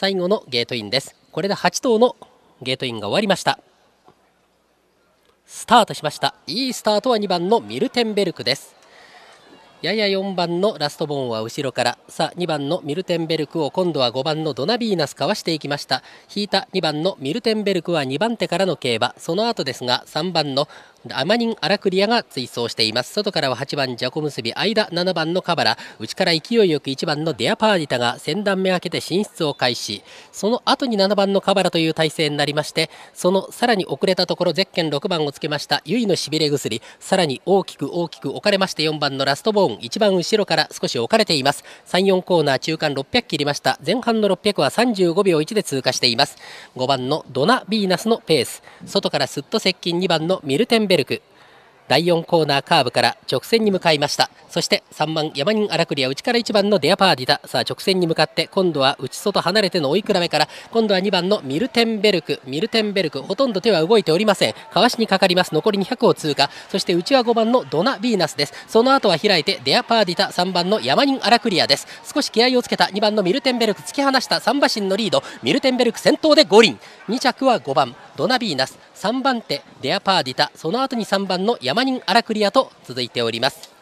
最後のゲートインですこれで8頭のゲートインが終わりましたスタートしましたいいスタートは2番のミルテンベルクですやや4番のラストボーンは後ろからさあ2番のミルテンベルクを今度は5番のドナビーナスかわしていきました引いた2番のミルテンベルクは2番手からの競馬その後ですが3番のアマニン・アラクリアが追走しています外からは8番ジャコ結び間7番のカバラ内から勢いよく1番のデアパーディタが先段目開けて進出を開始その後に7番のカバラという体制になりましてそのさらに遅れたところゼッケン6番をつけましたユイのしびれ薬さらに大きく大きく置かれまして4番のラストボーン一番後ろから少し置かれています34コーナー中間600切りました前半の600は35秒1で通過しています5番のドナ・ビーナスのペース外からすっと接近2番のミルテンベルク第4コーナーカーブから直線に向かいましたそして3番山人ラクリア内から1番のデアパーディタさあ直線に向かって今度は内外離れての追い比べから今度は2番のミルテンベルクミルテンベルクほとんど手は動いておりませんかわしにかかります残り200を通過そして内は5番のドナ・ヴィーナスですその後は開いてデアパーディタ3番の山人ラクリアです少し気合をつけた2番のミルテンベルク突き放した3馬身のリードミルテンベルク先頭で五輪2着は5番ドナビーナス3番手デアパーディタその後に3番のヤマニン・アラクリアと続いております